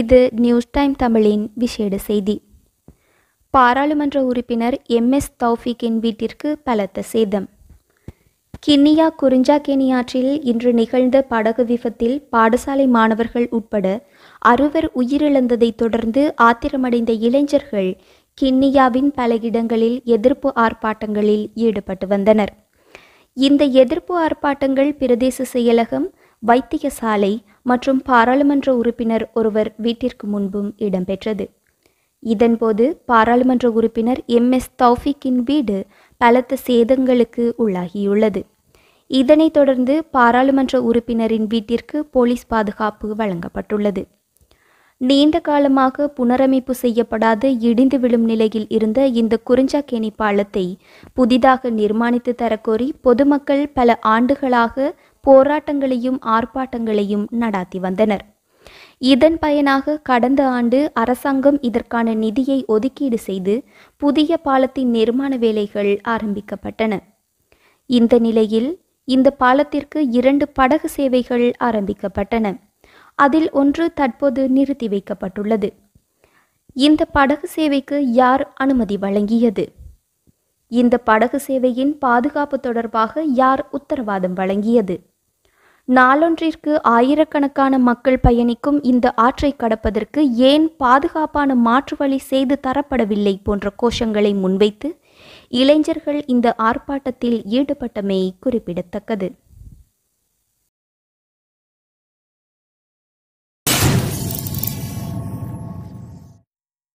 இது news time தமிழின் விசேட செய்தி பாராளுமன்ற உறுப்பினர் எம் எஸ் தௌஃபிக்கின் வீட்டிற்கு பலத்த சேதம் கிண்ணியா குறிஞ்சா ஆற்றில் இன்று நிகழ்ந்த படகு விபத்தில் பாடசாலை மாணவர்கள் உட்பட அறுவர் உயிரிழந்ததை தொடர்ந்து ஆத்திரமடைந்த இளைஞர்கள் கிண்ணியாவின் பல இடங்களில் எதிர்ப்பு ஆர்ப்பாட்டங்களில் ஈடுபட்டு வந்தனர் இந்த எதிர்ப்பு ஆர்ப்பாட்டங்கள் பிரதேச செயலகம் வைத்தியசாலை மற்றும் பாராளுமன்ற உறுப்பினர் ஒருவர் வீட்டிற்கு முன்பும் இடம்பெற்றது இதன்போது பாராளுமன்ற உறுப்பினர் எம் எஸ் தௌஃபிக்கின் வீடு பலத்த சேதங்களுக்கு உள்ளாகியுள்ளது இதனைத் தொடர்ந்து பாராளுமன்ற உறுப்பினரின் வீட்டிற்கு போலீஸ் பாதுகாப்பு வழங்கப்பட்டுள்ளது நீண்ட காலமாக புனரமைப்பு செய்யப்படாது இடிந்து விழும் நிலையில் இருந்த இந்த குறிஞ்சாக்கேணி பாலத்தை புதிதாக நிர்மாணித்து தரக்கோரி பொதுமக்கள் பல ஆண்டுகளாக போராட்டங்களையும் ஆர்ப்பாட்டங்களையும் நடாத்தி வந்தனர் இதன் பயனாக கடந்த ஆண்டு அரசாங்கம் இதற்கான நிதியை ஒதுக்கீடு செய்து புதிய பாலத்தின் நிர்மாண வேலைகள் ஆரம்பிக்கப்பட்டன இந்த நிலையில் இந்த பாலத்திற்கு இரண்டு படகு சேவைகள் ஆரம்பிக்கப்பட்டன அதில் ஒன்று தற்போது நிறுத்தி வைக்கப்பட்டுள்ளது இந்த படகு சேவைக்கு யார் அனுமதி வழங்கியது இந்த படகு சேவையின் பாதுகாப்பு தொடர்பாக யார் உத்தரவாதம் வழங்கியது நாளொன்றிற்கு ஆயிரக்கணக்கான மக்கள் பயணிக்கும் இந்த ஆற்றை கடப்பதற்கு ஏன் பாதுகாப்பான மாற்று வழி செய்து தரப்படவில்லை போன்ற கோஷங்களை முன்வைத்து இளைஞர்கள் இந்த ஆர்ப்பாட்டத்தில் ஈடுபட்டமை குறிப்பிடத்தக்கது